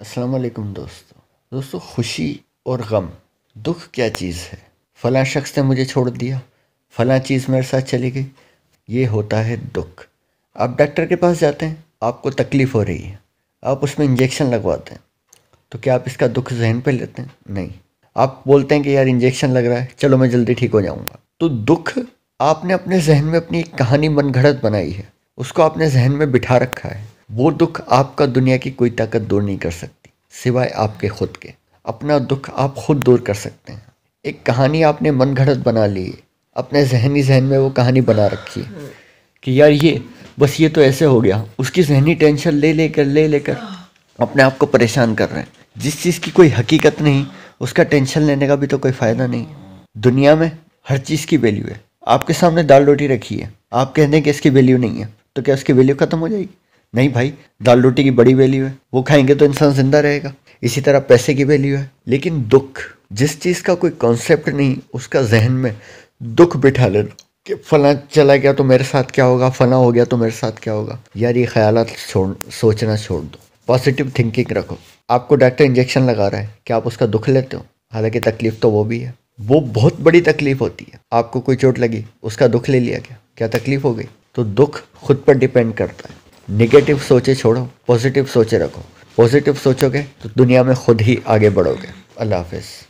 अस्सलाम वालेकुम दोस्तों दोस्तों खुशी और गम दुख क्या चीज़ है फ़ला शख्स ने मुझे छोड़ दिया फ़ला चीज़ मेरे साथ चली गई ये होता है दुख आप डॉक्टर के पास जाते हैं आपको तकलीफ़ हो रही है आप उसमें इंजेक्शन लगवाते हैं तो क्या आप इसका दुख जहन पे लेते हैं नहीं आप बोलते हैं कि यार इंजेक्शन लग रहा है चलो मैं जल्दी ठीक हो जाऊँगा तो दुख आपने अपने जहन में अपनी एक कहानी मनगढ़ंत बनाई है उसको आपने जहन में बिठा रखा है वो दुख आपका दुनिया की कोई ताकत दूर नहीं कर सकती सिवाय आपके खुद के अपना दुख आप खुद दूर कर सकते हैं एक कहानी आपने मन घड़त बना ली है अपने जहनी जहन में वो कहानी बना रखी है कि यार ये बस ये तो ऐसे हो गया उसकी जहनी टेंशन ले लेकर ले लेकर ले अपने आप को परेशान कर रहे हैं जिस चीज़ की कोई हकीकत नहीं उसका टेंशन लेने का भी तो कोई फ़ायदा नहीं दुनिया में हर चीज़ की वैल्यू है आपके सामने दाल रोटी रखी है आप कह दें कि इसकी वैल्यू नहीं है तो क्या उसकी वैल्यू ख़त्म हो जाएगी नहीं भाई दाल रोटी की बड़ी वैल्यू है वो खाएंगे तो इंसान जिंदा रहेगा इसी तरह पैसे की वैल्यू है लेकिन दुख जिस चीज़ का कोई कॉन्सेप्ट नहीं उसका जहन में दुख बिठा लेना कि फला चला गया तो मेरे साथ क्या होगा फला हो गया तो मेरे साथ क्या होगा यार ये ख्याल छोड़ सोचना छोड़ दो पॉजिटिव थिंकिंग रखो आपको डॉक्टर इंजेक्शन लगा रहा है क्या आप उसका दुख लेते हो हालांकि तकलीफ तो वो भी है वो बहुत बड़ी तकलीफ होती है आपको कोई चोट लगी उसका दुख ले लिया क्या क्या तकलीफ हो गई तो दुख खुद पर डिपेंड करता है निगेटिव सोचे छोड़ो पॉजिटिव सोचे रखो पॉजिटिव सोचोगे तो दुनिया में खुद ही आगे बढ़ोगे अल्लाह हाफिज़